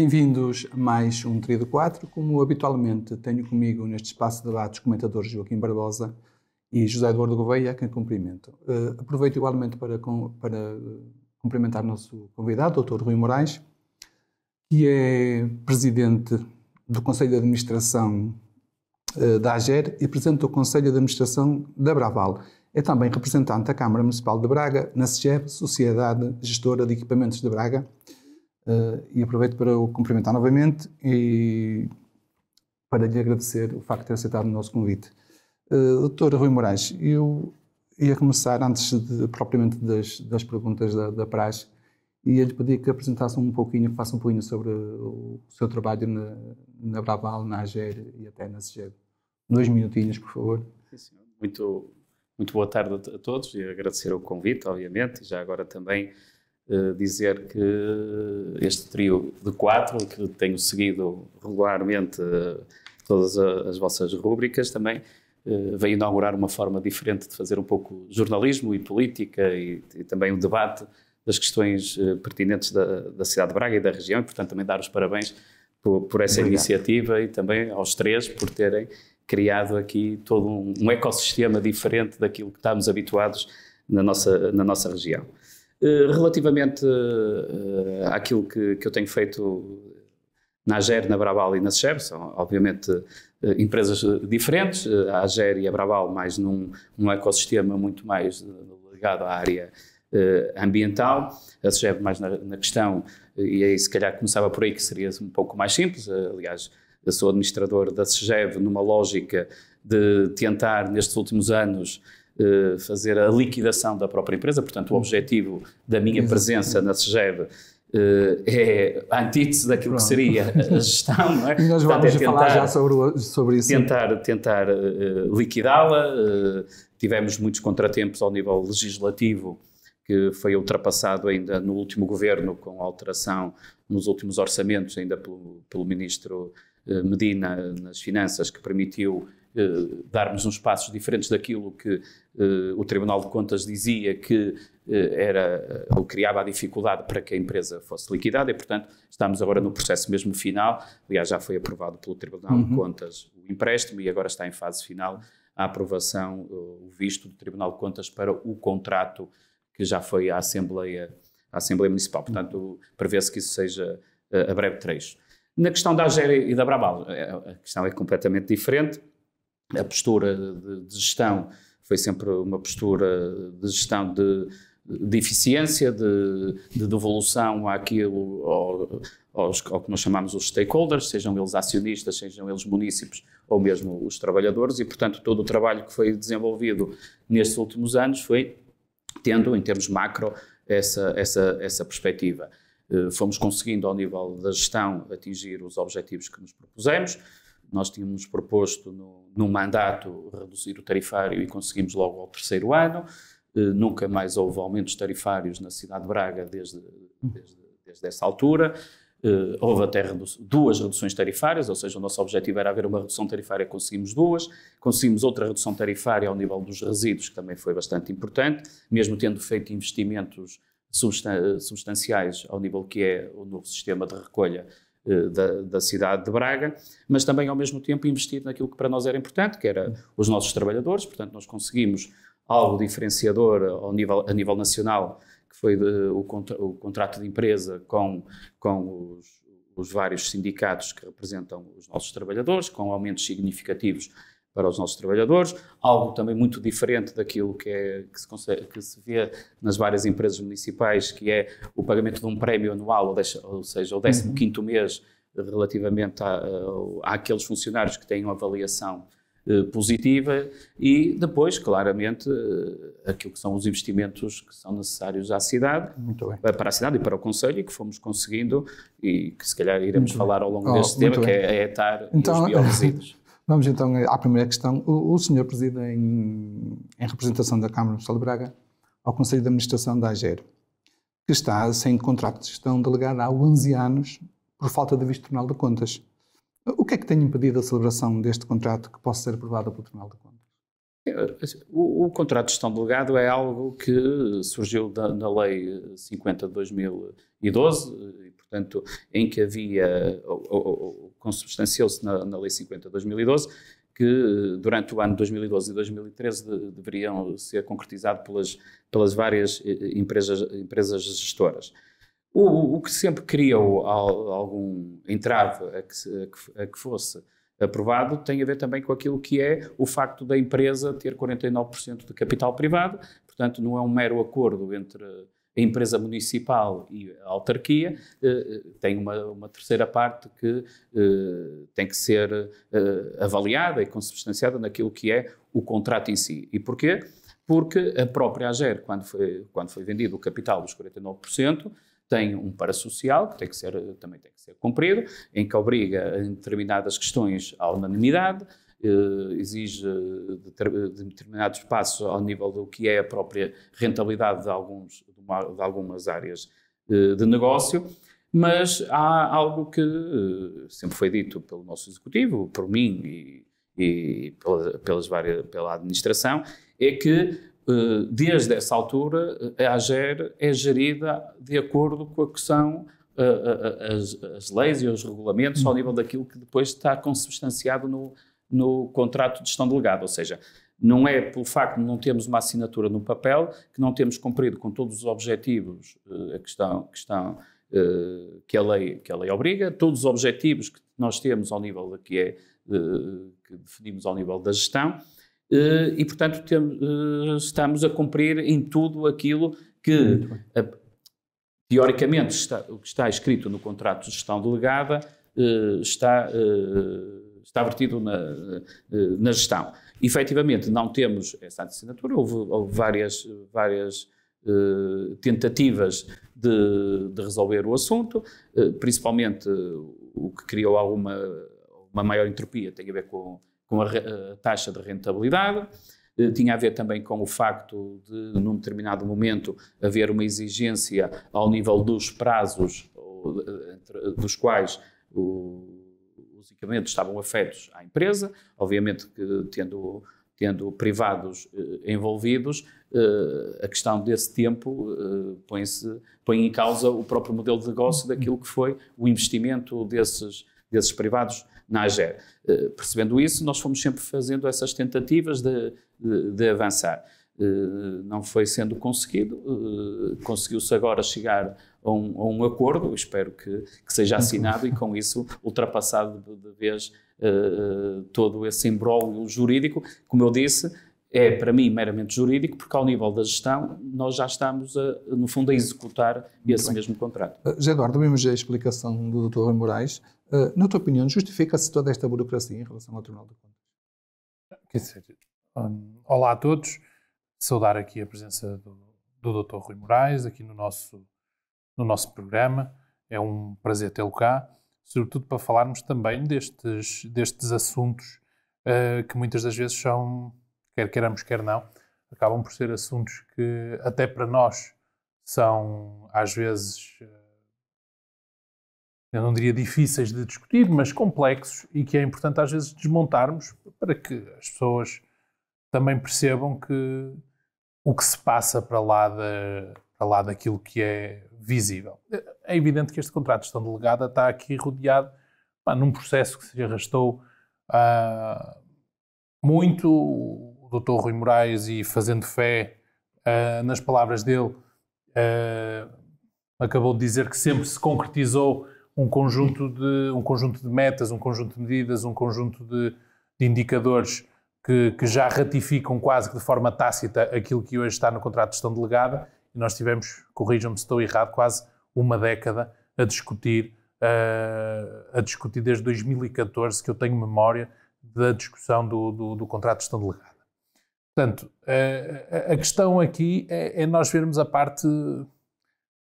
Bem-vindos a mais um Trio de Quatro. Como habitualmente tenho comigo neste espaço de debate os comentadores Joaquim Barbosa e José Eduardo Gouveia, a quem cumprimento. Uh, aproveito igualmente para, com, para eh, cumprimentar nosso convidado, Dr. Rui Moraes, que é presidente do Conselho de Administração uh, da AGER e presidente do Conselho de Administração da Braval. É também representante da Câmara Municipal de Braga, na SGEB, Sociedade Gestora de Equipamentos de Braga, Uh, e aproveito para o cumprimentar novamente e para lhe agradecer o facto de ter aceitado o nosso convite. Uh, doutor Rui Moraes, eu ia começar, antes de, propriamente das, das perguntas da, da praxe, e lhe pedir que apresentasse um pouquinho, que faça um pouquinho sobre o seu trabalho na, na Braval, na AGER e até na CGEB. Dois minutinhos, por favor. Sim, muito, muito boa tarde a todos e agradecer o convite, obviamente, já agora também eh, dizer que este trio de quatro, que tenho seguido regularmente eh, todas as vossas rúbricas também, eh, veio inaugurar uma forma diferente de fazer um pouco jornalismo e política e, e também o um debate das questões pertinentes da, da, cidade de Braga e da região, e portanto também dar os parabéns por, por essa Obrigado. iniciativa e também aos três por terem criado aqui todo um, um ecossistema diferente daquilo que estamos habituados na nossa, na nossa região. Eh, relativamente eh, àquilo que, que eu tenho feito na Ager, na Brabal e na Secheb, são obviamente eh, empresas diferentes, a Ager e a Brabal mais num, num ecossistema muito mais ligado à área ambiental, a Secheb mais na, na, questão, e aí se calhar começava por aí que seria um pouco mais simples, aliás eu sou administrador da SEGEV numa lógica de tentar nestes últimos anos eh, fazer a liquidação da própria empresa. Portanto, o hum. objetivo da minha presença na SEGEV Uh, eh, é a antítese daquilo Pronto. que seria a gestão, não é? E nós vamos Portanto, é tentar, falar já sobre, sobre isso. Tentar, tentar uh, liquidá-la. Uh, tivemos muitos contratempos ao nível legislativo que foi ultrapassado ainda no último governo com alteração nos últimos orçamentos, ainda pelo, pelo ministro Medina nas finanças, que permitiu eh, darmos uns passos diferentes daquilo que eh, o Tribunal de Contas dizia que eh, era ou criava a dificuldade para que a empresa fosse liquidada e, portanto, estamos agora no processo mesmo final. Aliás, já foi aprovado pelo Tribunal uhum. de Contas o empréstimo e agora está em fase final a aprovação, o visto do Tribunal de Contas para o contrato que já foi à Assembleia, à Assembleia Municipal. Portanto, prevê-se que isso seja a breve trecho. Na questão da Algéria e da Brabal, a questão é completamente diferente a postura de, de gestão foi sempre uma postura de gestão de, de eficiência, de, de, devolução àquilo, ao, aos, ao que nós chamamos os stakeholders, sejam eles acionistas, sejam eles munícipes ou mesmo os trabalhadores, e portanto todo o trabalho que foi desenvolvido nestes últimos anos foi tendo, em termos macro, essa, essa, essa perspectiva. Eh, fomos conseguindo, ao nível da gestão, atingir os objetivos que nos propusemos. Nós tínhamos proposto no, no mandato reduzir o tarifário e conseguimos logo ao terceiro ano. Eh, nunca mais houve aumentos tarifários na cidade de Braga desde, desde, desde essa altura. Eh, houve até redu duas reduções tarifárias, ou seja, o nosso objetivo era haver uma redução tarifária, conseguimos duas. Conseguimos outra redução tarifária ao nível dos resíduos, que também foi bastante importante, mesmo tendo feito investimentos substanciais ao nível que é o novo sistema de recolha eh, da, da, cidade de Braga, mas também ao mesmo tempo investir naquilo que para nós era importante, que era os nossos trabalhadores, portanto nós conseguimos algo diferenciador ao nível, a nível nacional, que foi de, o, contra, o, contrato de empresa com, com os, os vários sindicatos que representam os nossos trabalhadores, com aumentos significativos para os nossos trabalhadores, algo também muito diferente daquilo que, é, que, se, consegue, que se vê nas várias empresas municipais, que é o pagamento de um prémio anual, ou, deixa, ou seja, o 15º uhum. mês relativamente a àqueles funcionários que têm uma avaliação eh, positiva e depois, claramente, eh, aquilo que são os investimentos que são necessários à cidade, eh, para a cidade e para o Conselho, e que fomos conseguindo e que se calhar iremos muito falar ao longo oh, deste tema, bem. que é a ETAR então, e os Vamos então à primeira questão. O, o senhor preside em, em, representação da Câmara Municipal de Braga ao Conselho de Administração da AGER, que está sem contrato de gestão delegado há 11 anos por falta de aviso do Tribunal de Contas. O que é que tem impedido a celebração deste contrato que possa ser aprovado pelo Tribunal de Contas? O, o contrato de gestão delegado é algo que surgiu da, Lei 50 de 2012 portanto, em que havia, consubstanciou-se na, na Lei 50 de 2012, que eh, durante o ano 2012 e 2013 de, deveriam ser concretizados pelas, pelas várias eh, eh, empresas, empresas gestoras. O, o que sempre criou algum entrave a que, a que fosse aprovado tem a ver também com aquilo que é o facto da empresa ter 49% de capital privado, portanto, não é um mero acordo entre a empresa municipal e a autarquia têm eh, eh, tem uma, uma, terceira parte que eh, tem que ser avaliada e consubstanciada naquilo que é o contrato em si. E porquê? Porque a própria AGER, quando foi, quando foi vendido o capital dos 49%, tem um parasocial, que tem que ser, também tem que ser cumprido, em que obriga em determinadas questões à unanimidade, eh, exige eh, de eh, determinados passos ao nível do que é a própria rentabilidade de, alguns, de algumas áreas de negócio, mas há algo que sempre foi dito pelo nosso executivo, por mim e, e pela, pelas várias, pela administração, é que desde essa altura a AGER é gerida de acordo com o que são as, as, leis e os regulamentos ao nível daquilo que depois está consubstanciado no, no contrato de gestão delegada, ou seja, não é pelo facto de não termos uma assinatura no papel que não temos cumprido com todos os objetivos uh, uh, que, a lei, que a lei obriga, todos os objetivos que nós temos ao nível da que é, uh, que definimos ao nível da gestão, e portanto temos, estamos a cumprir em tudo aquilo que teoricamente está, o que está escrito no contrato de gestão delegada está está vertido na, eh, na gestão. Efetivamente, não temos essa assinatura, houve, houve várias, várias eh, tentativas de, de, resolver o assunto, eh, principalmente eh, o que criou alguma uma maior entropia tem a ver com, com a, a, taxa de rentabilidade, eh, tinha a ver também com o facto de, num determinado momento, haver uma exigência ao nível dos prazos ou, eh, entre, dos quais o logicamente estavam afetos à empresa, obviamente que tendo tendo privados eh, envolvidos, eh, a questão desse tempo eh, põe, põe em causa o próprio modelo de negócio daquilo que foi o investimento desses, desses privados na AGER. Eh, percebendo isso, nós fomos sempre fazendo essas tentativas de, de, de avançar. Eh, não foi sendo conseguido, eh, conseguiu-se agora chegar a um, a um acordo, espero que, que seja uhum. assinado e com isso ultrapassado de, de vez uh, todo esse imbróglio jurídico. Como eu disse, é para mim meramente jurídico, porque ao nível da gestão nós já estamos, a, no fundo, a executar esse Bem. mesmo contrato. Uh, José Eduardo, vimos a explicação do Dr. Rui Moraes. Uh, na tua opinião, justifica-se toda esta burocracia em relação ao Tribunal de Contas? Quer dizer, um, olá a todos. Saudar aqui a presença do, do Dr. Rui Moraes, aqui no nosso no nosso programa. É um prazer tê-lo cá, sobretudo para falarmos também destes, destes assuntos uh, que muitas das vezes são, quer queiramos, quer não, acabam por ser assuntos que até para nós são às vezes eh, eu não diria difíceis de discutir, mas complexos e que é importante às vezes desmontarmos para que as pessoas também percebam que o que se passa para lá da, para lá daquilo que é visível. É evidente que este contrato de gestão delegada está aqui rodeado pá, num processo que se arrastou uh, muito. O doutor Rui Moraes, e fazendo fé uh, nas palavras dele, uh, acabou de dizer que sempre se concretizou um conjunto de, um conjunto de metas, um conjunto de medidas, um conjunto de, de indicadores que, que, já ratificam quase que de forma tácita aquilo que hoje está no contrato de gestão delegada nós tivemos, corrijam-me se estou errado, quase uma década a discutir, uh, a discutir desde 2014, que eu tenho memória, da discussão do, do, do contrato de gestão delegada. Portanto, eh, a, a questão aqui é, é, nós vermos a parte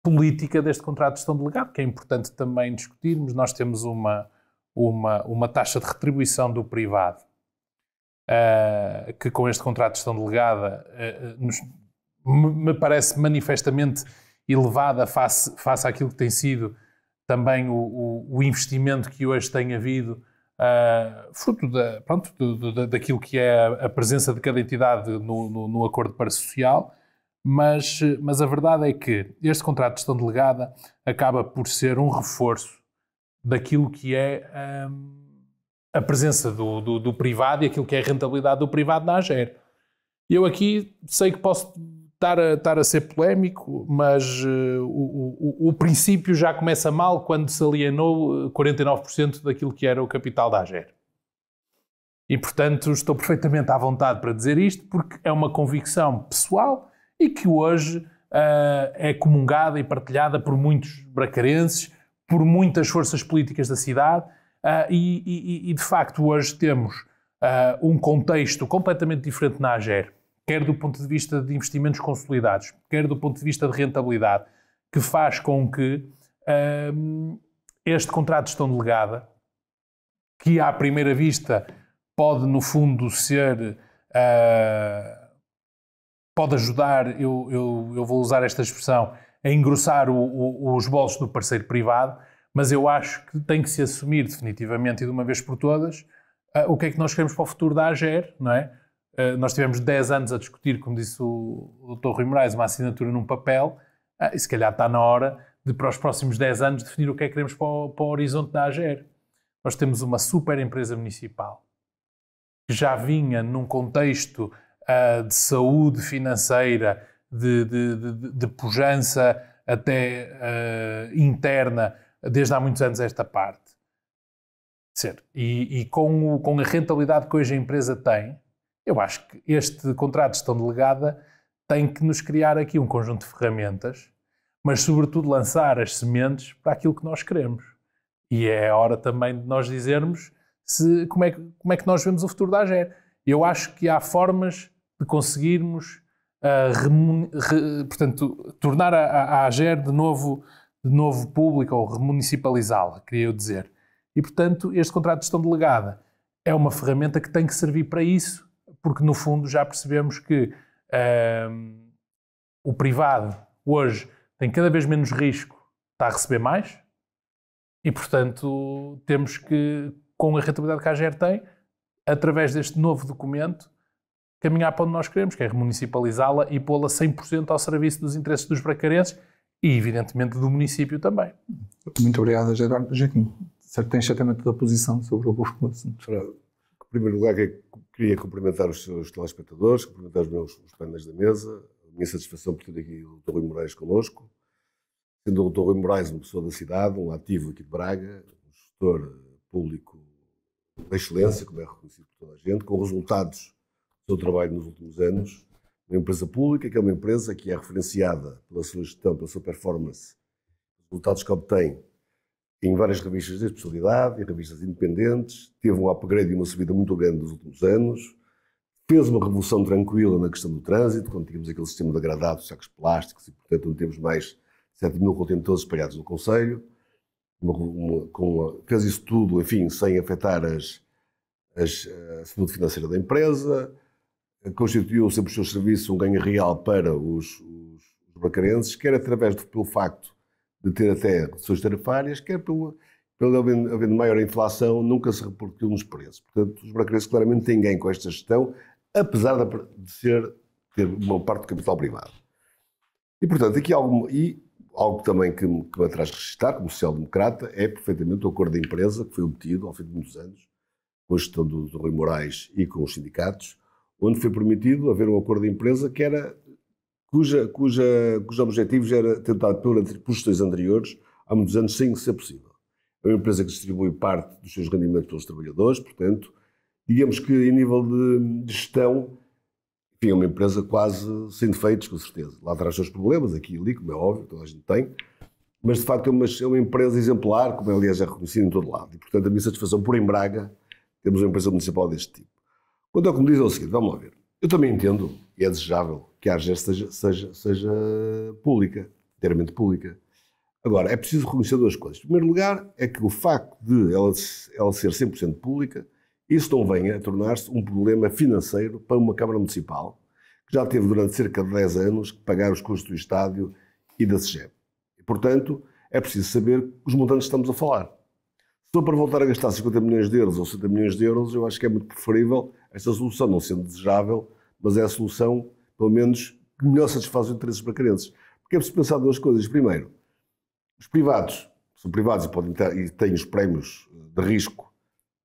política deste contrato de gestão delegada, que é importante também discutirmos. Nós temos uma, uma, uma taxa de retribuição do privado, uh, que com este contrato de gestão delegada uh, nos me parece manifestamente elevada face, face àquilo que tem sido também o, o, o investimento que hoje tem havido, uh, fruto da, pronto, do, do, daquilo que é a presença de cada entidade no, no, no acordo para social, mas, mas a verdade é que este contrato de gestão delegada acaba por ser um reforço daquilo que é um, ah, a presença do, do, do privado e aquilo que é a rentabilidade do privado na AGER. Eu aqui sei que posso estar a, estar a ser polémico, mas uh, o, o, o, princípio já começa mal quando se alienou 49% eh, daquilo que era o capital da AGER. E, portanto, estou perfeitamente à vontade para dizer isto, porque é uma convicção pessoal e que hoje uh, é comungada e partilhada por muitos bracarenses, por muitas forças políticas da cidade, uh, e, e, e, de facto hoje temos um contexto completamente diferente na AGER quer do ponto de vista de investimentos consolidados, quer do ponto de vista de rentabilidade, que faz com que hum, este contrato de gestão delegada, que à primeira vista pode, no fundo, ser. Uh, pode ajudar, eu, eu, eu, vou usar esta expressão, a engrossar o, o, os bolsos do parceiro privado, mas eu acho que tem que se assumir definitivamente e de uma vez por todas uh, o que é que nós queremos para o futuro da AGER, não é? Eh, nós tivemos 10 anos a discutir, como disse o, Dr. Rui Moraes, uma assinatura num papel, ah, e se calhar está na hora de, para os próximos 10 anos, definir o que é que queremos para o, para o horizonte da AGER. Nós temos uma super empresa municipal que já vinha num contexto ah, de saúde financeira, de, de, de, de pujança até ah, interna, desde há muitos anos esta parte. E, e com, o, com a rentabilidade que hoje a empresa tem, eu acho que este contrato de gestão delegada tem que nos criar aqui um conjunto de ferramentas, mas sobretudo lançar as sementes para aquilo que nós queremos. E é hora também de nós dizermos se, como, é que, como é que nós vemos o futuro da AGER. Eu acho que há formas de conseguirmos uh, remun, re, portanto, tornar a, a, AGER de novo, de novo pública ou remunicipalizá-la, queria eu dizer. E, portanto, este contrato de gestão delegada é uma ferramenta que tem que servir para isso porque no fundo já percebemos que um, o privado hoje tem cada vez menos risco, está a receber mais, e portanto temos que, com a rentabilidade que a AGER tem, através deste novo documento, caminhar para onde nós queremos, que é remunicipalizá-la e pô-la 100% ao serviço dos interesses dos bracarenses e, evidentemente, do município também. Muito obrigado, Gerardo. Joaquim, tens certamente da posição sobre o assunto. Em primeiro lugar, queria cumprimentar os seus telespectadores, cumprimentar os meus os painéis da mesa, a minha satisfação por ter aqui o Dr. Rui Moraes conosco. Sendo o Dr. Rui Moraes uma pessoa da cidade, um ativo aqui de Braga, um gestor público de excelência, como é reconhecido por toda a gente, com resultados do seu trabalho nos últimos anos. Uma empresa pública, que é uma empresa que é referenciada pela sua gestão, pela sua performance, os resultados que obtém em várias revistas de especialidade, em revistas independentes, teve um upgrade e uma subida muito grande nos últimos anos, fez uma revolução tranquila na questão do trânsito, quando tínhamos aquele sistema de de sacos plásticos e, portanto, não temos mais 7 mil contentores espalhados no Conselho, uma, uma, uma, fez isso tudo, enfim, sem afetar as, as, eh, a saúde financeira da empresa, eh, constituiu sempre o seu serviço um ganho real para os, os, os bacarenses, quer através do, pelo facto de ter até reduções tarifárias, quer pelo, pelo havendo, havendo maior inflação, nunca se repercutiu nos preços. Portanto, os bracarenses claramente têm ganho com esta gestão, apesar de ser, ter uma parte do capital privado. E, portanto, aqui algo, e algo também que, me, que me traz registrar, como social-democrata, é perfeitamente o acordo da empresa que foi obtido ao fim de muitos anos, com a gestão do, do Rui Moraes e com os sindicatos, onde foi permitido haver um acordo de empresa que era cuja, cuja, cujo objetivo já era tentado pelos gestões anteriores há muitos anos sem ser possível. É uma empresa que distribui parte dos seus rendimentos pelos trabalhadores, portanto, digamos que em nível de gestão, enfim, é uma empresa quase sem defeitos, com certeza. Lá traz seus problemas, aqui e ali, como é óbvio, toda a gente tem, mas de facto é uma, é uma empresa exemplar, como aliás é reconhecida em todo lado. E portanto, a minha satisfação por em Braga, temos uma empresa municipal deste tipo. Quanto ao que me diz é o seguinte, vamos lá ver. Eu também entendo, e é desejável, que a AGES seja, seja, seja pública, inteiramente pública. Agora, é preciso reconhecer duas coisas. Em primeiro lugar, é que o facto de ela, ela ser 100% pública, isso não venha a tornar-se um problema financeiro para uma Câmara Municipal, que já teve durante cerca de 10 anos que pagar os custos do estádio e da SEGEP. E, portanto, é preciso saber os montantes que estamos a falar. Se for para voltar a gastar 50 milhões de euros ou 60 milhões de euros, eu acho que é muito preferível esta solução, não sendo desejável, mas é a solução pelo menos, que melhor satisfaz os interesses para carentes Porque é preciso pensar duas coisas. Primeiro, os privados são privados e, podem ter, e têm os prémios eh, de risco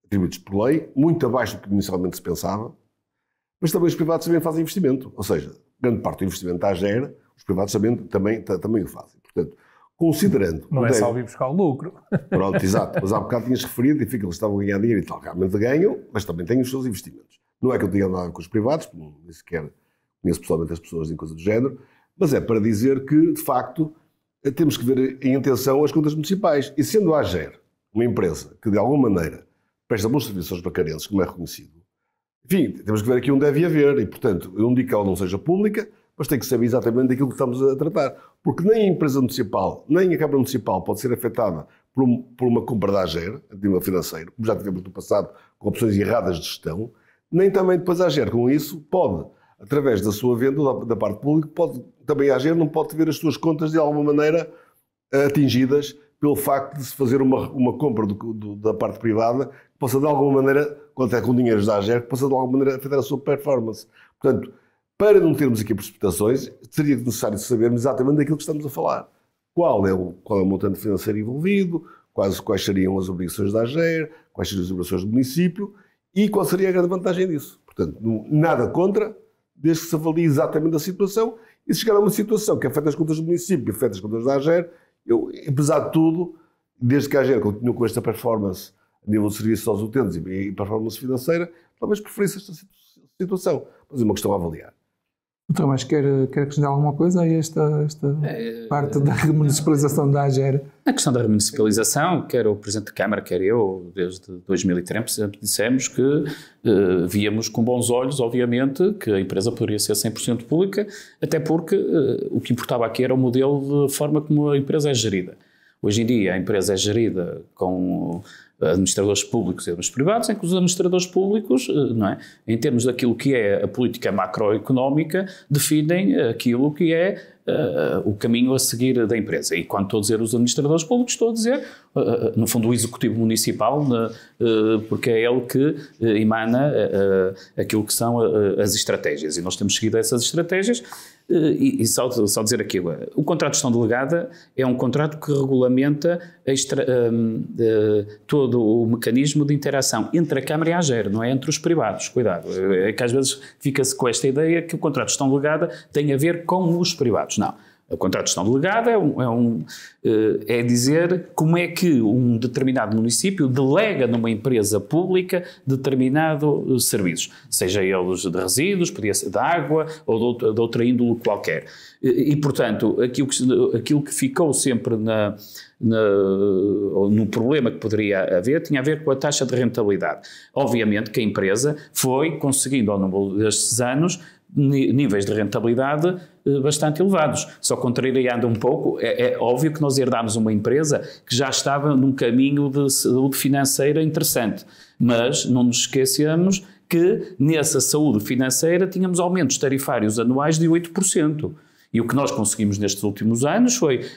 atribuídos por lei, muito abaixo do que inicialmente se pensava, mas também os privados também fazem investimento. Ou seja, grande parte do investimento à gera, os privados também, também, também o fazem. Portanto, considerando. Não é, é só vir buscar o lucro. Pronto, exato. Mas há bocado tinhas referido, e fica, eles estavam a ganhar dinheiro e tal. Realmente ganham, mas também têm os seus investimentos. Não é que eu tenha nada com os privados, nem sequer conheço pessoalmente as pessoas em coisa do género, mas é para dizer que, de facto, temos que ver em atenção as contas municipais. E sendo a AGER uma empresa que, de alguma maneira, presta bons serviços aos bacarenses, como é reconhecido, enfim, temos que ver aqui onde deve haver. E, portanto, eu não digo que ela não seja pública, mas tem que saber exatamente daquilo que estamos a tratar. Porque nem a empresa municipal, nem a Câmara Municipal pode ser afetada por, um, por uma compra da AGER, a nível financeiro, como já tivemos no passado, com opções erradas de gestão, nem também depois a AGER, com isso, pode através da sua venda da parte pública, pode, também a AGER não pode ver as suas contas de alguma maneira atingidas pelo facto de se fazer uma, uma compra do, do, da parte privada que possa de alguma maneira, quanto é com dinheiros da AGER, que possa de alguma maneira afetar a sua performance. Portanto, para não termos aqui precipitações, seria necessário sabermos exatamente daquilo que estamos a falar. Qual é o, qual é o montante financeiro envolvido, quais, quais seriam as obrigações da AGER, quais seriam as obrigações do município e qual seria a grande vantagem disso. Portanto, nada contra, desde que se avalie exatamente a situação e se chegar a uma situação que afeta as contas do município, que afeta as contas da AGER, eu, apesar de tudo, desde que a AGER continue com esta performance a nível de serviços aos utentes e performance financeira, talvez preferisse esta situação. Mas é uma questão a avaliar. Então, mas quer, quer acrescentar alguma coisa a esta, esta é, parte da remunicipalização da AGER? Na questão da remunicipalização, quer o Presidente da Câmara, quer eu, desde 2003, sempre dissemos que eh, víamos com bons olhos, obviamente, que a empresa poderia ser 100% pública, até porque eh, o que importava aqui era o modelo de forma como a empresa é gerida. Hoje em dia, a empresa é gerida com administradores públicos e administradores privados, em que os administradores públicos, eh, não é, em termos daquilo que é a política macroeconómica, definem aquilo que é uh, o caminho a seguir da empresa. E quando estou a dizer os administradores públicos, estou a dizer, uh, no fundo, o executivo municipal, uh, porque é ele que emana aquilo que são as estratégias. E nós temos seguido essas estratégias eh, e, e só, só, dizer aqui, o contrato de gestão delegada é um contrato que regulamenta extra, um, ehm, de, todo o mecanismo de interação entre a Câmara e a AGER, não é entre os privados, cuidado. É que às vezes fica-se com esta ideia que o contrato de gestão delegada tem a ver com os privados. Não. O contrato de gestão delegada é, um, é, um, eh, é, dizer como é que um determinado município delega numa empresa pública determinados eh, serviços, seja eles de resíduos, podia ser de água ou de, outra, de outra índole qualquer. E, e, portanto, aquilo que, aquilo que ficou sempre na, na, no problema que poderia haver tinha a ver com a taxa de rentabilidade. Obviamente que a empresa foi conseguindo ao longo destes anos níveis de rentabilidade eh, bastante elevados. Só contrariando um pouco, é, é, óbvio que nós herdámos uma empresa que já estava num caminho de saúde financeira interessante, mas não nos esqueçamos que nessa saúde financeira tínhamos aumentos tarifários anuais de 8%. E o que nós conseguimos nestes últimos anos foi eh,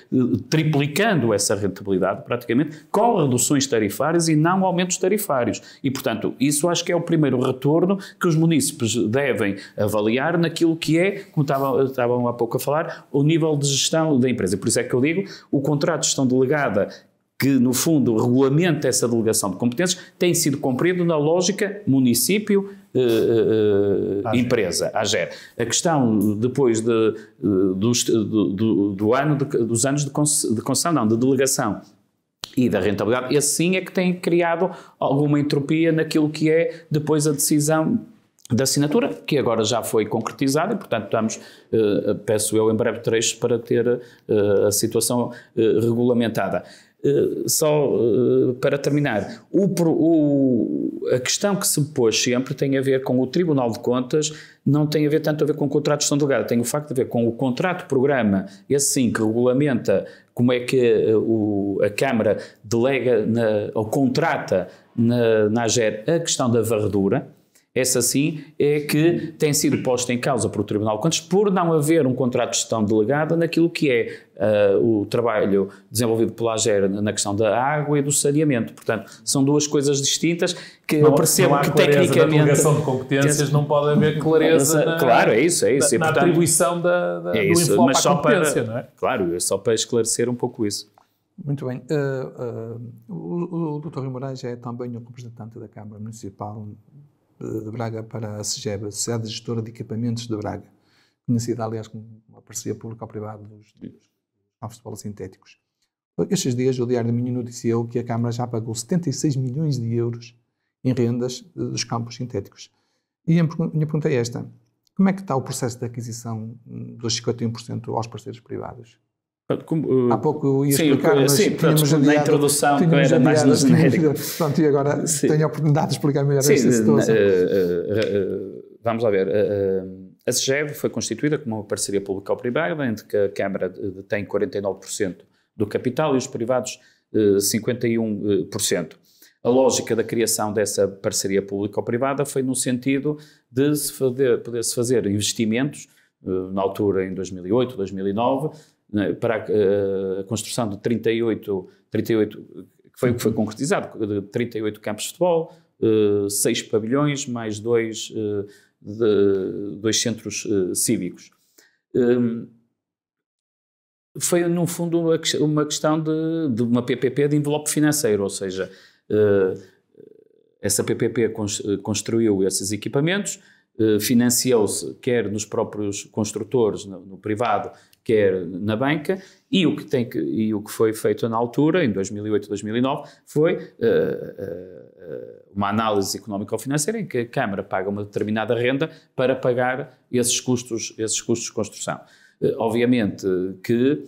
triplicando essa rentabilidade, praticamente, com reduções tarifárias e não aumentos tarifários. E, portanto, isso acho que é o primeiro retorno que os munícipes devem avaliar naquilo que é, como estavam, estavam há pouco a falar, o nível de gestão da empresa. Por isso é que eu digo, o contrato de gestão delegada que, no fundo, regulamenta essa delegação de competências, tem sido cumprido na lógica município, uh, empresa, AGER. A questão depois de, eh, dos, do, do, ano de, dos anos de concessão, não, de delegação e da rentabilidade, esse sim é que tem criado alguma entropia naquilo que é depois a decisão da assinatura, que agora já foi concretizada e, portanto, estamos, peço eu, em breve trecho para ter a situação regulamentada. Eh, só uh, para terminar, o, o, a questão que se pôs sempre tem a ver com o Tribunal de Contas, não tem a ver tanto a ver com o contrato de gestão delegada, tem o facto de ver com o contrato-programa, esse sim que regulamenta como é que eh, o, a Câmara delega na, ou contrata na, na AGER a questão da varredura, essa sim é que tem sido posta em causa por Tribunal de Contas por não haver um contrato de gestão delegada naquilo que é uh, o trabalho desenvolvido pela AGER na questão da água e do saneamento. Portanto, são duas coisas distintas que não, eu percebo que tecnicamente... Não delegação de competências, não pode haver clareza na, claro, é isso, é isso. Na, e, portanto, atribuição da, da, é isso, do mas só para, não é? Claro, é só para esclarecer um pouco isso. Muito bem. Uh, uh, o, o, Dr. Rui Moraes é também o representante da Câmara Municipal de Braga para a SEGEB, a Sociedade Gestora de Equipamentos de Braga, conhecida, aliás, como uma parceria público-privada dos, dos campos de bola sintéticos. Estes dias, o Diário da Minha noticiou que a Câmara já pagou 76 milhões de euros em rendas eh, dos campos sintéticos. E a minha pergunta é esta: como é que está o processo de aquisição dos 51% aos parceiros privados? Como, uh, Há pouco ia sim, explicar, mas sim, tínhamos adiado, na introdução tínhamos era adiado, mais genérico. Portanto, e agora sim. tenho a oportunidade de explicar melhor sim, situação. Uh, uh, vamos lá ver. Eh, eh, a SGEV foi constituída como uma parceria público-privada, entre que a Câmara detém 49% do capital e os privados 51%. A lógica da criação dessa parceria público-privada foi no sentido de se poder-se fazer investimentos, na altura em 2008, 2009, né, para eh, a construção de 38, 38 que foi o que foi uhum. concretizado, de 38 campos de futebol, eh, seis pavilhões, mais dois, eh, dois centros cívicos. Hum, foi, no fundo, uma questão de, de uma PPP de envelope financeiro, ou seja, essa PPP construiu esses equipamentos, financiou-se quer nos próprios construtores, no, no privado, quer na banca, e o que, tem que, e o que foi feito na altura, em 2008, 2009, foi uh, uh, uma análise económico-financeira em que a Câmara paga uma determinada renda para pagar esses custos, esses custos de construção. Uh, obviamente que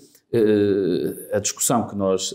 a discussão que nós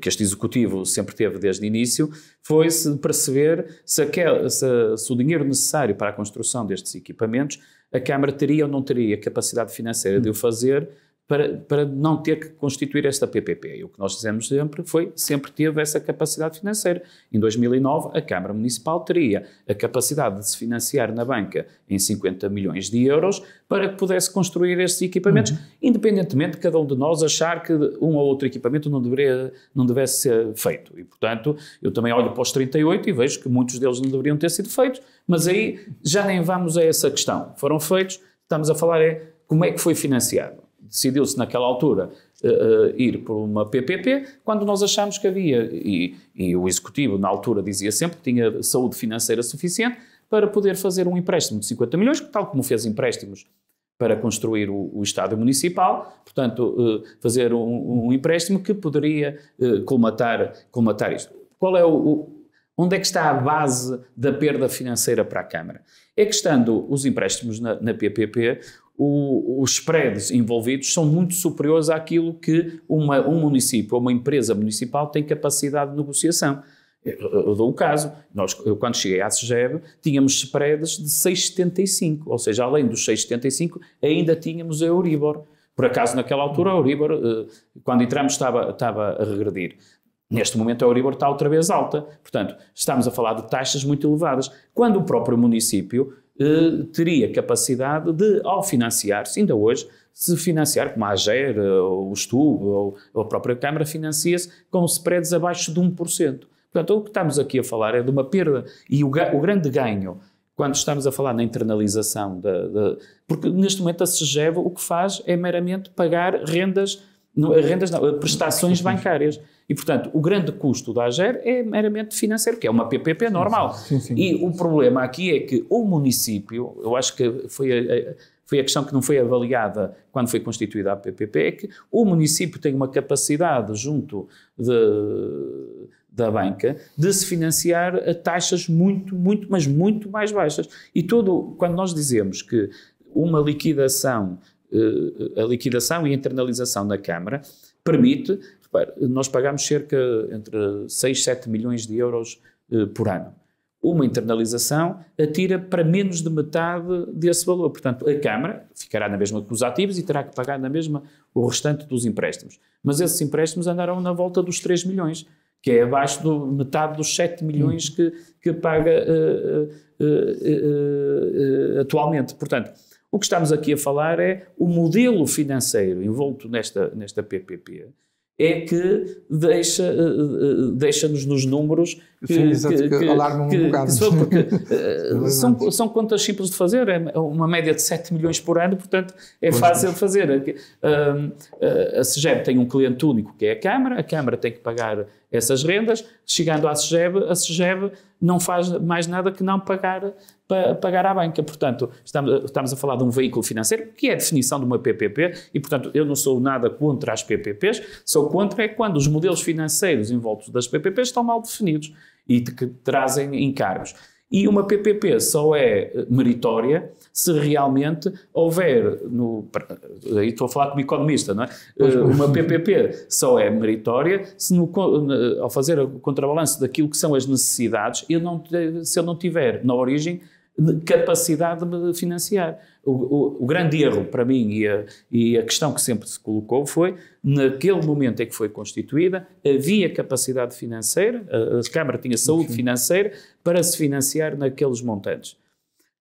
que este executivo sempre teve desde o início, foi se perceber se, aquel, se, se, o dinheiro necessário para a construção destes equipamentos a Câmara teria ou não teria capacidade financeira de o hum. fazer para, para não ter que constituir esta PPP. E o que nós fizemos sempre foi, sempre teve essa capacidade financeira. Em 2009, a Câmara Municipal teria a capacidade de se financiar na banca em 50 milhões de euros para que pudesse construir estes equipamentos, uhum. independentemente de cada um de nós achar que um ou outro equipamento não, deveria, não devesse ser feito. E, portanto, eu também olho para os 38 e vejo que muitos deles não deveriam ter sido feitos, mas aí já nem vamos a essa questão. Foram feitos, estamos a falar é como é que foi financiado decidiu-se naquela altura uh, ir por uma PPP, quando nós achámos que havia, e, e o Executivo na altura dizia sempre que tinha saúde financeira suficiente para poder fazer um empréstimo de 50 milhões, tal como fez empréstimos para construir o, o estádio municipal, portanto, uh, fazer um, um, empréstimo que poderia uh, colmatar, colmatar isto. Qual é o, o, onde é que está a base da perda financeira para a Câmara? É que estando os empréstimos na, na PPP, os spreads envolvidos são muito superiores àquilo que uma, um município ou uma empresa municipal tem capacidade de negociação. Eu dou o caso, nós, eu, quando cheguei à SGEB, tínhamos spreads de 6,75, ou seja, além dos 6,75, ainda tínhamos a Euribor. Por acaso, naquela altura, a Euribor, eh, quando entramos, estava, estava a regredir. Neste momento, a Euribor está outra vez alta. Portanto, estamos a falar de taxas muito elevadas. Quando o próprio município teria capacidade de, ao financiar-se, ainda hoje, se financiar, como a AGER, ou o STUB, ou, a própria Câmara, financia-se com spreads abaixo de 1%. Portanto, o que estamos aqui a falar é de uma perda. E o, o grande ganho, quando estamos a falar na internalização, de, de, porque neste momento a SEGEV o que faz é meramente pagar rendas, rendas não, prestações bancárias. E, portanto, o grande custo da AGER é meramente financeiro, que é uma PPP normal. Sim, sim, sim. E o problema aqui é que o município, eu acho que foi a, foi a questão que não foi avaliada quando foi constituída a PPP, é que o município tem uma capacidade junto de, da banca de se financiar a taxas muito, muito, mas muito mais baixas. E todo, quando nós dizemos que uma liquidação, eh, a liquidação e internalização da Câmara permite nós pagamos cerca entre 6, 7 milhões de euros eh, por ano. Uma internalização atira para menos de metade desse valor. Portanto, a Câmara ficará na mesma que os ativos e terá que pagar na mesma o restante dos empréstimos. Mas esses empréstimos andarão na volta dos 3 milhões, que é abaixo do metade dos 7 milhões que, que paga eh, eh, eh, atualmente. Portanto, o que estamos aqui a falar é o modelo financeiro envolto nesta, nesta PPP é que deixa, eh, eh, eh, deixa-nos nos números que, Sim, exato, que, que, alarma um bocado. Que, porque, são, são contas simples de fazer, é uma média de 7 milhões por ano, portanto é pois fácil de fazer. A, a SEGEB tem um cliente único que é a Câmara, a Câmara tem que pagar essas rendas, chegando à SEGEB, a SEGEB não faz mais nada que não pagar para pagar à banca. Portanto, estamos, estamos a falar de um veículo financeiro que é a definição de uma PPP e, portanto, eu não sou nada contra as PPPs, sou contra é quando os modelos financeiros envoltos das PPPs estão mal definidos e que trazem encargos. E uma PPP só é eh, meritória se realmente houver, no, aí estou a falar como economista, não é? Eh, uma PPP só é meritória se no, ao fazer o contrabalanço daquilo que são as necessidades, eu não, se eu não tiver na origem capacidade de financiar. O, o, o grande erro para mim e a, e a, questão que sempre se colocou foi, naquele momento em que foi constituída, havia capacidade financeira, a, a Câmara tinha saúde Enfim. Uhum. financeira para se financiar naqueles montantes.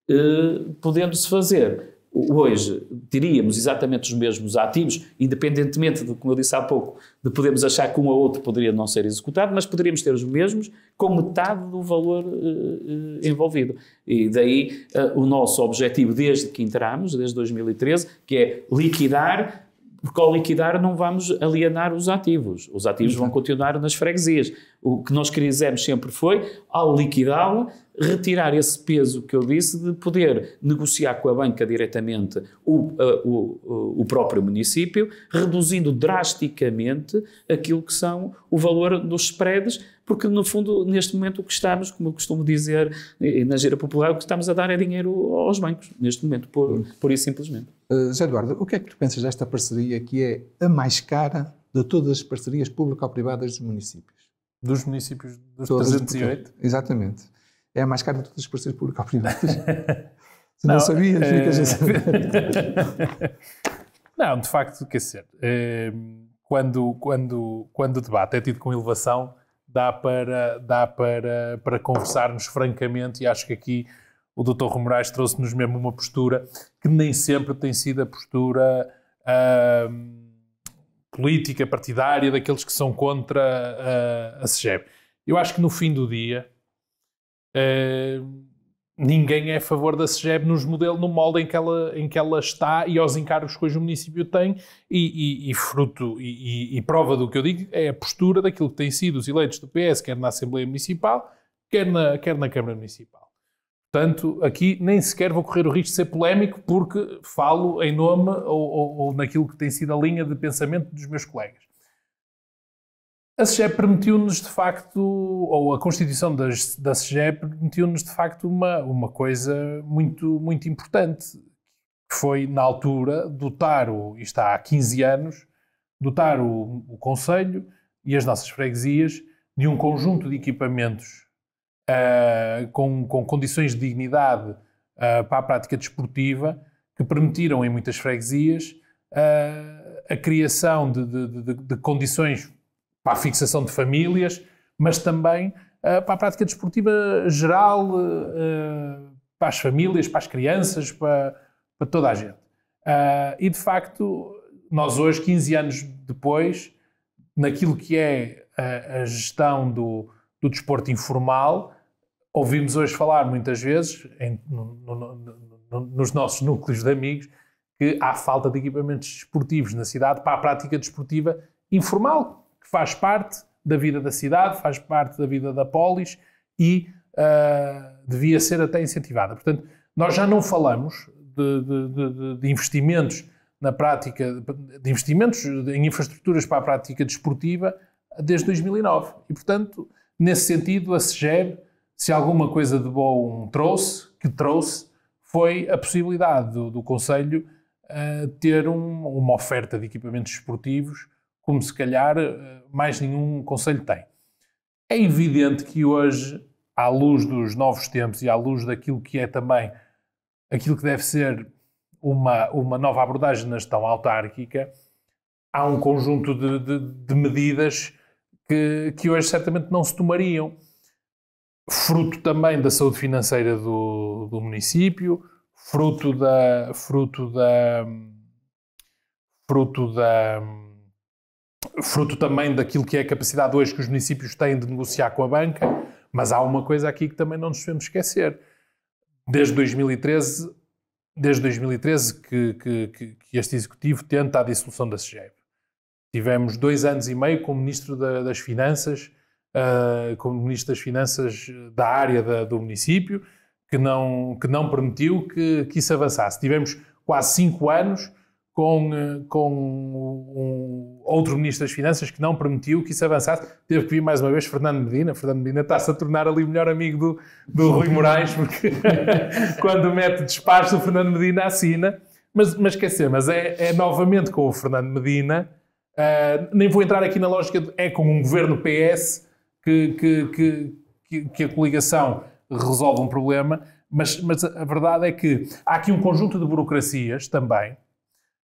Uh, podendo-se fazer hoje teríamos exatamente os mesmos ativos, independentemente do como eu disse há pouco, de podermos achar que um ou outro poderia não ser executado, mas poderíamos ter os mesmos com metade do valor uh, envolvido. E daí uh, o nosso objetivo desde que entramos, desde 2013, que é liquidar porque ao liquidar não vamos alienar os ativos. Os ativos Exato. vão uhum. continuar nas freguesias. O que nós quisemos sempre foi, ao liquidá-lo, retirar esse peso que eu disse de poder negociar com a banca diretamente o, o, o, próprio município, reduzindo drasticamente aquilo que são o valor dos spreads, porque no fundo, neste momento, o que estamos, como eu costumo dizer na gira popular, o que estamos a dar é dinheiro aos bancos, neste momento, por, por isso simplesmente. Uh, Eduardo, o que é que tu pensas desta parceria que é a mais cara de todas as parcerias público-privadas dos municípios? Dos municípios dos todas, 308? Exatamente. É a mais cara de todas as parcerias público-privadas. Se não, não sabias, eh, ficas a saber. não, de facto, quer dizer, é, quando, quando, quando o debate é tido com elevação, dá para, dá para, para conversarmos francamente e acho que aqui o Dr. Rui trouxe-nos mesmo uma postura que nem sempre tem sido a postura uh, política, partidária, daqueles que são contra uh, a SEGEB. Eu acho que no fim do dia uh, ninguém é a favor da SEGEB nos modelo, no molde em que, ela, em que ela está e aos encargos que hoje o município tem, e, e, e fruto e, e, prova do que eu digo é a postura daquilo que têm sido os eleitos do PS, quer na Assembleia Municipal, quer na, quer na Câmara Municipal. Portanto, aqui nem sequer vou correr o risco de ser polémico, porque falo em nome ou, ou, ou naquilo que tem sido a linha de pensamento dos meus colegas. A SEGEP permitiu-nos, de facto, ou a constituição da SEGEP permitiu-nos, de facto, uma, uma coisa muito, muito importante, que foi, na altura, dotar, o, isto há 15 anos, dotar o, o Conselho e as nossas freguesias de um conjunto de equipamentos uh, com, com condições de dignidade uh, para a prática desportiva, que permitiram em muitas freguesias uh, a criação de, de, de, de condições para a fixação de famílias, mas também uh, para a prática desportiva geral, uh, para as famílias, para as crianças, para, para toda a gente. Uh, e de facto, nós hoje, 15 anos depois, naquilo que é a, a gestão do, do, desporto informal, ouvimos hoje falar muitas vezes, em, no, no, no, nos nossos núcleos de amigos, que há falta de equipamentos desportivos na cidade para a prática desportiva informal, que faz parte da vida da cidade, faz parte da vida da polis e uh, devia ser até incentivada. Portanto, nós já não falamos de, de, de, de, investimentos na prática, de investimentos em infraestruturas para a prática desportiva desde 2009. E, portanto, nesse sentido, a SGEB, se alguma coisa de bom trouxe, que trouxe, foi a possibilidade do, do Conselho uh, ter um, uma oferta de equipamentos desportivos como se calhar eh, mais nenhum conselho tem. É evidente que hoje, à luz dos novos tempos e à luz daquilo que é também aquilo que deve ser uma, uma nova abordagem na gestão autárquica, há um conjunto de, de, de medidas que, que hoje certamente não se tomariam. Fruto também da saúde financeira do, do município, fruto da. fruto da. fruto da fruto também daquilo que é a capacidade hoje que os municípios têm de negociar com a banca, mas há uma coisa aqui que também não nos devemos esquecer. Desde 2013, desde 2013 que, que, que este Executivo tenta a dissolução da CGEB. Tivemos dois anos e meio como Ministro da, das Finanças, uh, ah, como Ministro das Finanças da área da, do município, que não, que não permitiu que, que isso avançasse. Tivemos quase cinco anos com, eh, com um, outro Ministro das Finanças que não permitiu que isso avançasse. Teve que vir mais uma vez Fernando Medina. Fernando Medina está-se a tornar ali o melhor amigo do, do Rui Moraes, porque quando mete despacho, o Fernando Medina assina. Mas, mas esquecer, mas é, é novamente com o Fernando Medina. Uh, nem vou entrar aqui na lógica de é com um governo PS que, que, que, que, que a coligação resolve um problema, mas, mas a verdade é que há aqui um conjunto de burocracias também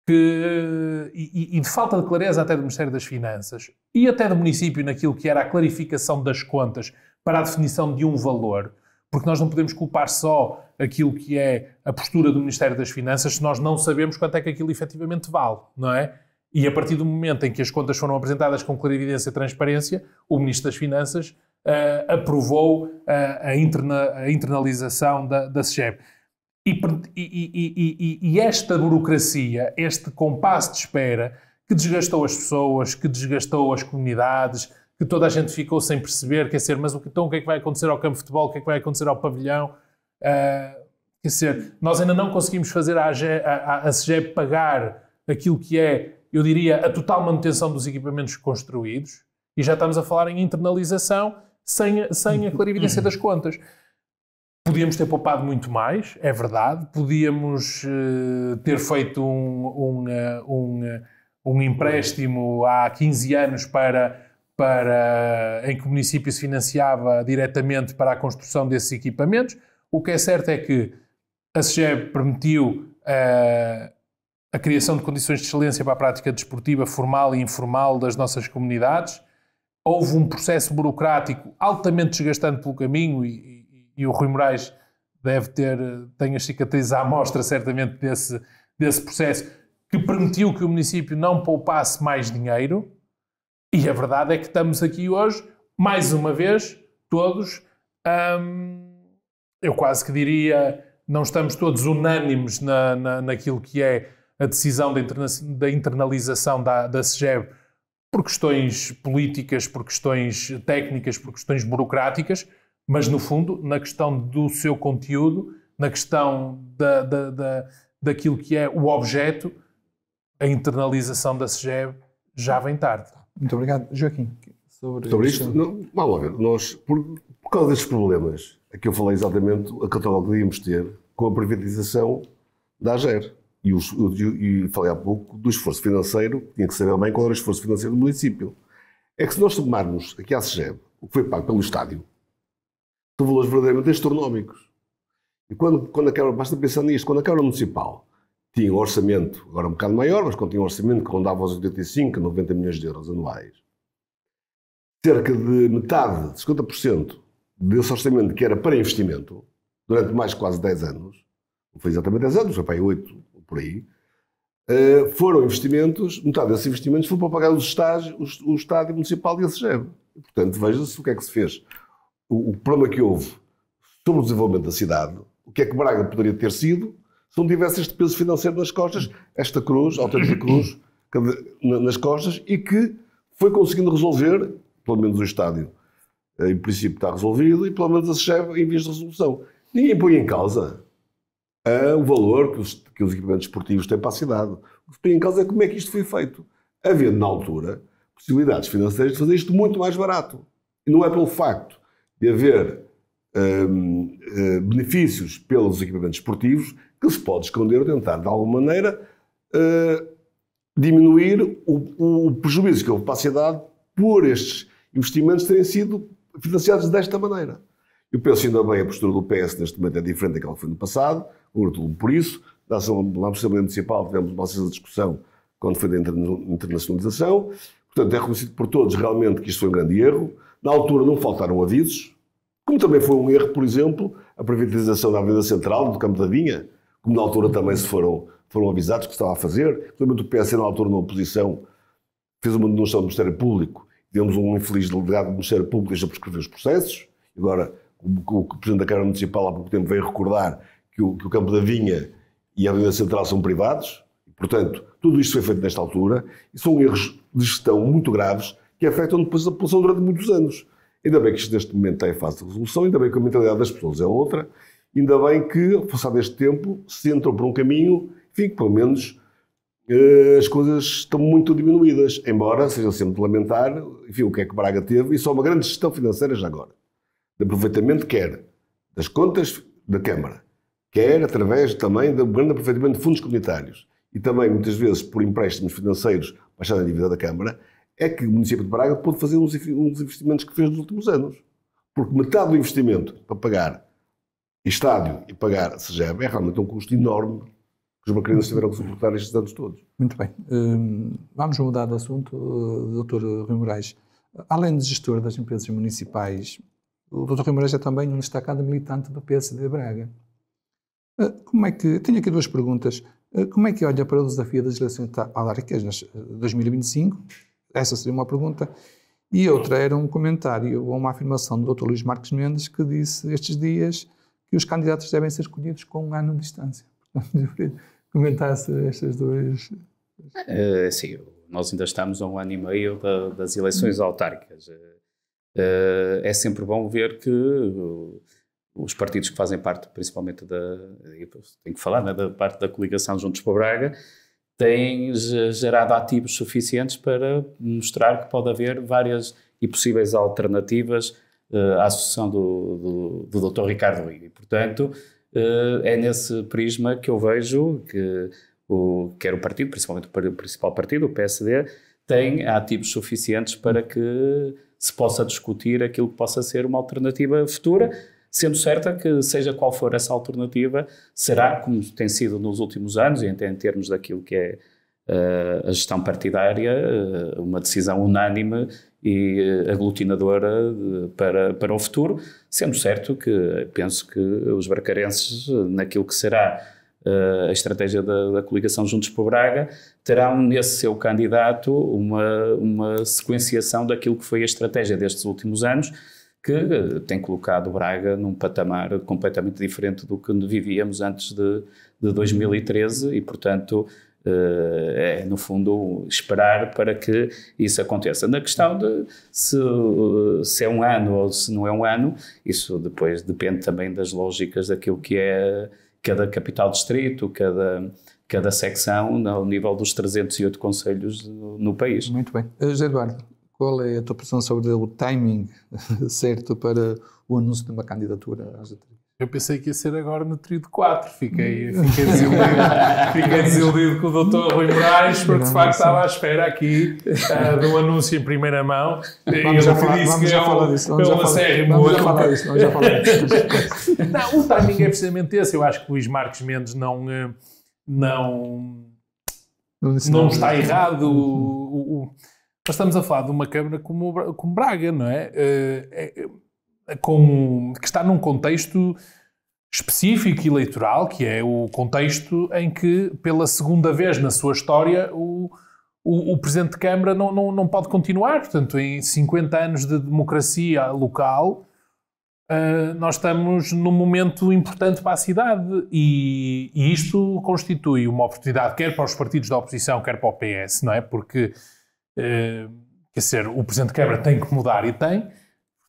que, e, e, de falta de clareza até do Ministério das Finanças e até do município naquilo que era a clarificação das contas para a definição de um valor, porque nós não podemos culpar só aquilo que é a postura do Ministério das Finanças se nós não sabemos quanto é que aquilo efetivamente vale, não é? E a partir do momento em que as contas foram apresentadas com clarividência e transparência, o Ministro das Finanças uh, aprovou uh, a, interna, a, internalização da, da SGEP. E, e, e, e, esta burocracia, este compasso de espera que desgastou as pessoas, que desgastou as comunidades, que toda a gente ficou sem perceber, quer dizer, mas então o que é que vai acontecer ao campo de futebol, o que é que vai acontecer ao pavilhão? Uh, quer dizer, nós ainda não conseguimos fazer a, AGE, a, a CGEP pagar aquilo que é, eu diria, a total manutenção dos equipamentos construídos, e já estamos a falar em internalização sem, sem a clarividência das contas. Podíamos ter poupado muito mais, é verdade. Podíamos uh, ter feito um, um, eh, um, eh, um empréstimo há 15 anos para para, em que o município se financiava diretamente para a construção desses equipamentos. O que é certo é que a SGEB permitiu uh, a criação de condições de excelência para a prática desportiva formal e informal das nossas comunidades. Houve um processo burocrático altamente desgastante pelo caminho e, e o Rui Moraes deve ter, tem as cicatrizes à mostra, certamente, desse, desse processo, que permitiu que o município não poupasse mais dinheiro. E a verdade é que estamos aqui hoje, mais uma vez, todos, hum, eu quase que diria, não estamos todos unânimes na, na, naquilo que é a decisão da, interna da internalização da, da CEGEB por questões políticas, por questões técnicas, por questões burocráticas, mas no fundo, na questão do seu conteúdo, na questão da, da, da, daquilo que é o objeto, a internalização da SGEB já vem tarde. Muito obrigado. Joaquim, sobre, sobre isto. mal ver, nós, por, por causa destes problemas, a que eu falei exatamente, a catálogo que devíamos ter com a privatização da AGER. E, os, e, e falei há pouco do esforço financeiro, tinha que saber bem qual era o esforço financeiro do município. É que se nós tomarmos aqui à SGEB, o que foi pago pelo estádio, de valores verdadeiramente astronómicos. E quando, quando a Câmara, basta pensar nisto, quando a Câmara Municipal tinha um orçamento, agora um bocado maior, mas quando tinha um orçamento que rondava os 85, 90 milhões de euros anuais, cerca de metade, 50% desse orçamento que era para investimento, durante mais quase 10 anos, não foi exatamente 10 anos, foi para aí 8 por aí, eh, foram investimentos, metade desses investimentos foram para pagar os estágios, o, estado estádio municipal e a SEGEB. Portanto, veja-se o que é que se fez o, o problema que houve sobre o desenvolvimento da cidade, o que é que Braga poderia ter sido, se não tivesse este peso financeiro nas costas, esta cruz, a autêntica Cruz, nas costas, e que foi conseguindo resolver, pelo menos o estádio, eh, em princípio está resolvido, e pelo menos a SECHEV em vias de resolução. Ninguém põe em causa eh, o valor que os, que os equipamentos esportivos têm para a cidade. O que põe em causa é como é que isto foi feito. Havendo, na altura, possibilidades financeiras de fazer isto muito mais barato. E não é pelo facto de haver hum, hum, benefícios pelos equipamentos esportivos que se pode esconder ou tentar, de alguma maneira, hum, diminuir o, o, prejuízo que houve para a cidade por estes investimentos terem sido financiados desta maneira. Eu penso ainda bem a postura do PS neste momento é diferente daquela que foi no passado, congratulo-me por isso. Na Assembleia Municipal tivemos uma acesa discussão quando foi da internacionalização. Portanto, é reconhecido por todos realmente que isto foi um grande erro. Na altura não faltaram avisos, como também foi um erro, por exemplo, a privatização da Avenida Central, do Campo da Vinha, como na altura também se foram, foram avisados que estava a fazer. Principalmente o PS, na altura, na oposição, fez uma denúncia ao Ministério Público, Tivemos um infeliz delegado do Ministério Público já prescrever os processos. Agora, o, o, Presidente da Câmara Municipal há pouco tempo veio recordar que o, que o Campo da Vinha e a Avenida Central são privados. Portanto, tudo isto foi feito nesta altura e são erros de gestão muito graves que afetam depois a população durante muitos anos. Ainda bem que isto neste momento está é em fase de resolução, ainda bem que a mentalidade das pessoas é outra, ainda bem que, passado este tempo, se entram por um caminho, enfim, que pelo menos eh, as coisas estão muito diminuídas, embora seja sempre de lamentar, enfim, o que é que Braga teve, e só uma grande gestão financeira já agora, de aproveitamento quer das contas da Câmara, quer através também do grande aproveitamento de fundos comunitários, e também muitas vezes por empréstimos financeiros baixados na dívida da Câmara, é que o município de Braga pôde fazer uns, uns investimentos que fez nos últimos anos. Porque metade do investimento para pagar estádio e pagar SEGEB é realmente um custo enorme que os macarenos tiveram que suportar estes anos todos. Muito bem. Hum, vamos mudar de assunto, eh, Dr. Rui Moraes. Além de gestor das empresas municipais, o Dr. Rui Moraes é também um destacado militante do PSD Braga. Eh, como é que... Tenho aqui duas perguntas. Eh, como é que olha para o desafio das eleições autárquicas de 2025 essa seria uma pergunta. E outra era um comentário ou uma afirmação do Dr. Luís Marques Mendes que disse estes dias que os candidatos devem ser escolhidos com um ano de distância. comentasse estas duas. Eh, sim, nós ainda estamos a um ano e meio da, das eleições autárquicas. Eh, eh, é sempre bom ver que os partidos que fazem parte, principalmente da. Tenho que falar, né, da parte da coligação Juntos para Braga, têm eh, gerado ativos suficientes para mostrar que pode haver várias e possíveis alternativas uh, à associação do, do, do Dr. Ricardo Riga. E, portanto, uh, é nesse prisma que eu vejo que o, quer o partido, principalmente o principal partido, o PSD, tem ativos suficientes para que se possa discutir aquilo que possa ser uma alternativa futura sendo certa que, seja qual for essa alternativa, será, como tem sido nos últimos anos, e até em termos daquilo que é uh, a gestão partidária, uh, uma decisão unânime e aglutinadora de, para, para o futuro, sendo certo que penso que os barcarenses, naquilo que será uh, a estratégia da, da coligação Juntos por Braga, terão nesse seu candidato uma, uma sequenciação daquilo que foi a estratégia destes últimos anos que eh, tem colocado Braga num patamar completamente diferente do que vivíamos antes de, de 2013 e, portanto, eh, é, no fundo, esperar para que isso aconteça. Na questão de se, eh, se, é um ano ou se não é um ano, isso depois depende também das lógicas daquilo que é cada capital distrito, cada, cada secção, ao nível dos 308 conselhos no, no país. Muito bem. José Eduardo qual é a tua pressão sobre o timing certo para o anúncio de uma candidatura às Eu pensei que ia ser agora no trio de 4. Fiquei, fiquei, desiludido, fiquei desiludido com o doutor Rui Moraes, porque de facto estava à espera aqui uh, de um anúncio em primeira mão. Vamos já falar, que é um, disso. Vamos, é já falar, vamos já falar disso. Vamos já falar disso. não, o timing é precisamente esse. Eu acho que o Luís Marcos Mendes não. Eh, não não, não está errado, uhum. o, mas estamos a falar de uma Câmara como, como Braga, não é? é, é com, que está num contexto específico eleitoral, que é o contexto em que, pela segunda vez na sua história, o, o, o Presidente de Câmara não, não, não pode continuar. Portanto, em 50 anos de democracia local, uh, nós estamos num momento importante para a cidade e, e isto constitui uma oportunidade, quer para os partidos da oposição, quer para o PS, não é? Porque eh, quer dizer, o presidente quebra tem que mudar e tem,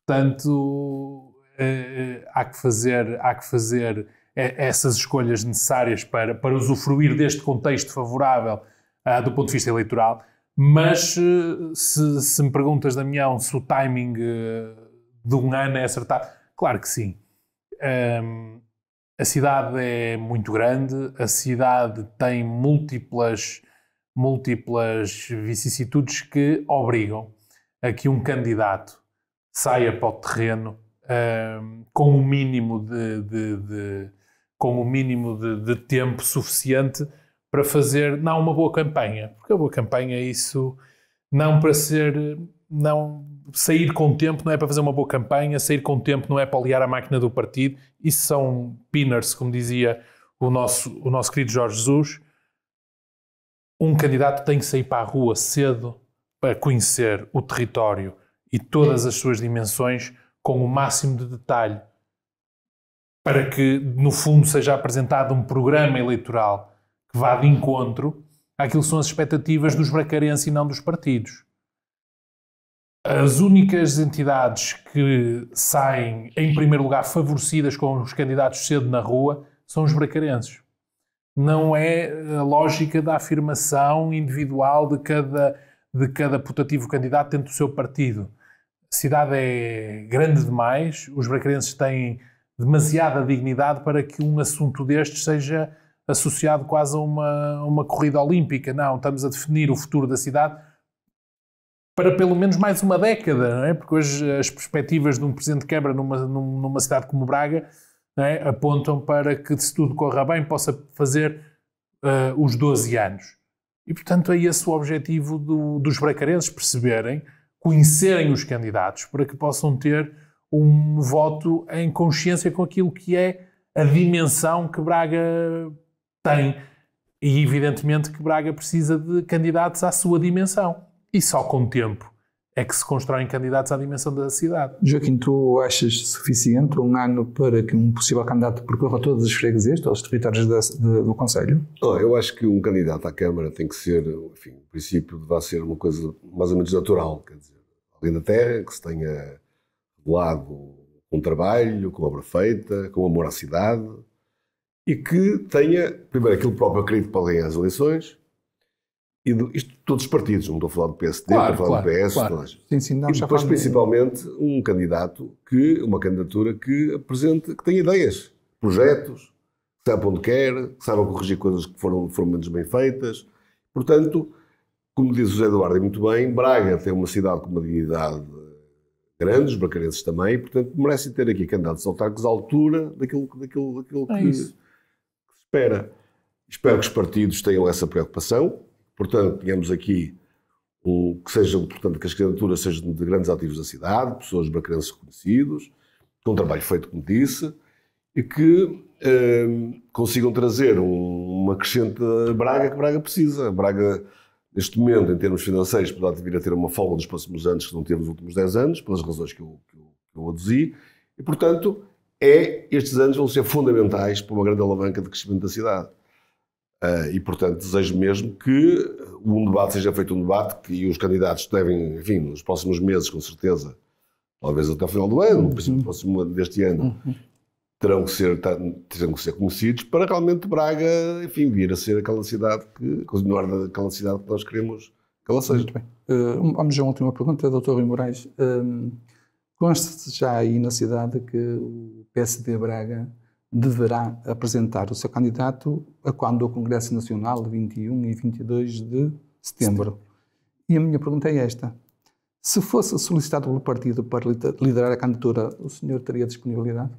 portanto, eh, eh, há que fazer, há que fazer essas escolhas necessárias para, para usufruir deste contexto favorável ah, do ponto de vista eleitoral. Mas se, se me perguntas, Damião, se o timing de um ano é acertado, claro que sim. Um, a cidade é muito grande, a cidade tem múltiplas múltiplas vicissitudes que obrigam a que um candidato saia para o terreno uh, com o mínimo de, de, de, com o mínimo de, de, tempo suficiente para fazer não uma boa campanha porque a boa campanha é isso não para ser não sair com tempo não é para fazer uma boa campanha sair com tempo não é para aliar a máquina do partido isso são pinners como dizia o nosso o nosso querido Jorge Jesus um candidato tem que sair para a rua cedo para conhecer o território e todas as suas dimensões com o máximo de detalhe, para que, no fundo, seja apresentado um programa eleitoral que vá de encontro àquilo que são as expectativas dos bracarenses e não dos partidos. As únicas entidades que saem, em primeiro lugar, favorecidas com os candidatos cedo na rua são os bracarenses não é a lógica da afirmação individual de cada, de cada putativo candidato dentro do seu partido. A cidade é grande demais, os bracarenses têm demasiada dignidade para que um assunto destes seja associado quase a uma, uma corrida olímpica. Não, estamos a definir o futuro da cidade para pelo menos mais uma década, não é? porque hoje as perspectivas de um presidente de quebra numa, numa cidade como Braga é? apontam para que, se tudo corra bem, possa fazer uh, os 12 anos. E, portanto, é esse o objetivo do, dos bracarenses perceberem, conhecerem os candidatos, para que possam ter um voto em consciência com aquilo que é a dimensão que Braga tem. E, evidentemente, que Braga precisa de candidatos à sua dimensão. E só com o tempo é que se constroem candidatos à dimensão da cidade. Joaquim, tu achas suficiente um ano para que um possível candidato percorra todas as freguesias, todos os territórios da, de, do Conselho? Ah, eu acho que um candidato à Câmara tem que ser, enfim, no princípio, vá ser uma coisa mais ou menos natural, quer dizer, alguém da terra que se tenha lado com trabalho, com obra feita, com amor à cidade e que tenha, primeiro, aquilo próprio acredito para ganhar as eleições e do, isto de todos os partidos, não estou a falar do PSD, claro, estou a falar claro, do PS, claro. Sim, sim, não, e depois principalmente de... um candidato que, uma candidatura que apresente, que tem ideias, projetos, que sabe onde quer, que saiba corrigir coisas que foram, foram menos bem feitas. Portanto, como diz o José Eduardo e muito bem, Braga tem uma cidade com uma dignidade grande, os bracarenses também, portanto merece ter aqui candidatos autárquicos à altura daquilo, daquilo, daquilo é que, que se espera. Espero que os partidos tenham essa preocupação, Portanto, tínhamos aqui o, que seja, portanto, que as candidaturas sejam de grandes ativos da cidade, pessoas bracarenses reconhecidos, com um trabalho feito, como disse, e que eh, consigam trazer um, uma crescente Braga que Braga precisa. Braga, neste momento, em termos financeiros, poderá vir a ter uma folga nos próximos anos que não teve nos últimos 10 anos, pelas razões que eu, que eu, que eu aduzi, e, portanto, é, estes anos vão ser fundamentais para uma grande alavanca de crescimento da cidade. Uh, e, portanto, desejo mesmo que o debate seja feito um debate que, e os candidatos devem, enfim, nos próximos meses, com certeza, talvez até o final do ano, no uhum. próximo ano deste ano, uhum. terão que, ser, terão que ser conhecidos para realmente Braga, enfim, vir a ser aquela cidade que, continuar aquela cidade que nós queremos que ela seja. Muito bem. Uh, vamos a uma última pergunta, Dr. Rui Moraes. Um, ah, consta já aí na cidade que o PSD Braga deverá apresentar o seu candidato a quando o Congresso Nacional 21 e 22 de setembro. E a minha pergunta é esta: se fosse solicitado pelo partido para liderar a candidatura, o senhor teria disponibilidade?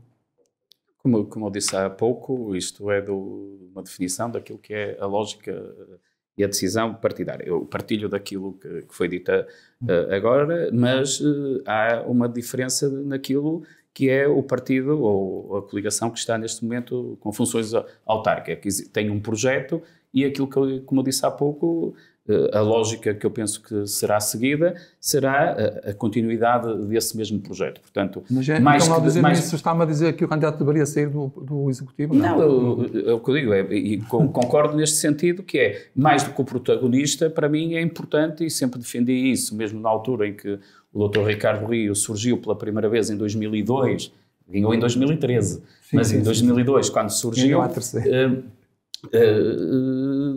Como, como eu disse há pouco, isto é do, uma definição daquilo que é a lógica eh, e a decisão partidária. Eu partilho daquilo que, que foi dita uh, agora, mas uh, há uma diferença naquilo que é o partido ou a coligação que está neste momento com funções autárquicas, que tem um projeto e aquilo que, como eu disse há pouco, eh, a lógica que eu penso que será seguida será eh, a continuidade desse mesmo projeto. Portanto, Mas é, mais então, que, dizer mais... isso está-me a dizer que o candidato deveria sair do, do Executivo? Não, é? não é, é o que eu digo, é, e concordo neste sentido, que é mais do que o protagonista, para mim é importante e sempre defendi isso, mesmo na altura em que o doutor Ricardo Rio surgiu pela primeira vez em 2002, ganhou em 2013, sim, mas sim, em 2002, sim. quando surgiu, uh, uh,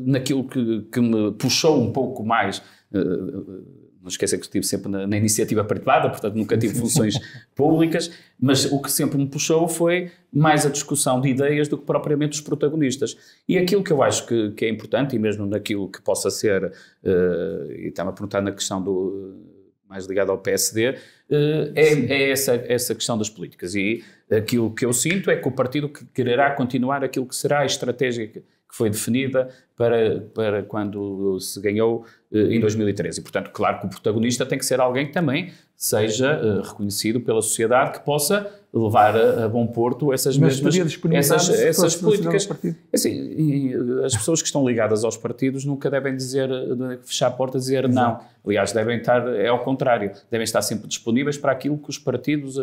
naquilo que, que, me puxou um pouco mais. Uh, não esqueça que estive sempre na, na, iniciativa privada, portanto nunca tive funções públicas, mas o que sempre me puxou foi mais a discussão de ideias do que propriamente os protagonistas. E aquilo que eu acho que, que é importante, e mesmo naquilo que possa ser, uh, e estava a perguntar na questão do mais ligado ao PSD, eh, é, é essa, é essa questão das políticas. E aquilo que eu sinto é que o partido quererá continuar aquilo que será a estratégia foi definida para, para quando se ganhou eh, em 2013. E, portanto, claro que o protagonista tem que ser alguém que também seja eh, reconhecido pela sociedade, que possa levar a, a bom porto essas Mas mesmas essas, essas políticas. É assim, as pessoas que estão ligadas aos partidos nunca devem dizer eh, fechar a porta dizer Exato. não. Aliás, devem estar é ao contrário, devem estar sempre disponíveis para aquilo que os partidos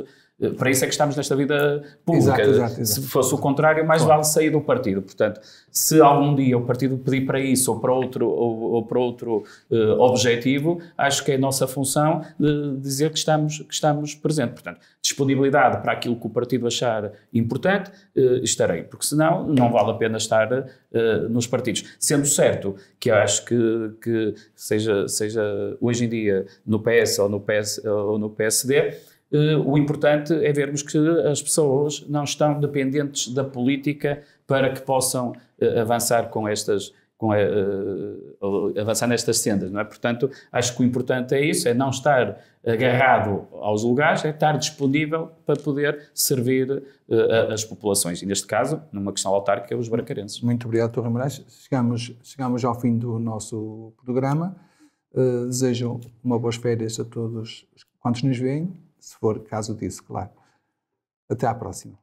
para isso é que estamos nesta vida pública. Exato, exato, exato. Se fosse o contrário, mais claro. vale sair do partido. Portanto, se algum dia o partido pedir para isso ou para outro, ou, ou para outro uh, objetivo, acho que é nossa função de dizer que estamos, que estamos presentes. Portanto, disponibilidade para aquilo que o partido achar importante, uh, estarei. Porque senão não vale a pena estar uh, nos partidos. Sendo certo que acho que, que seja, seja hoje em dia no PS ou no, PS, ou no PSD eh, o importante é vermos que as pessoas não estão dependentes da política para que possam eh, avançar com estas com uh, avançar nestas sendas, não é? Portanto, acho que o importante é isso, é não estar agarrado aos lugares, é estar disponível para poder servir uh, as populações. E neste caso, numa questão autárquica, é os bracarenses. Muito obrigado, Torre Moraes. Chegamos, chegamos ao fim do nosso programa. Uh, desejo uma boas férias a todos quantos nos veem se for caso disso, claro. Até à próxima.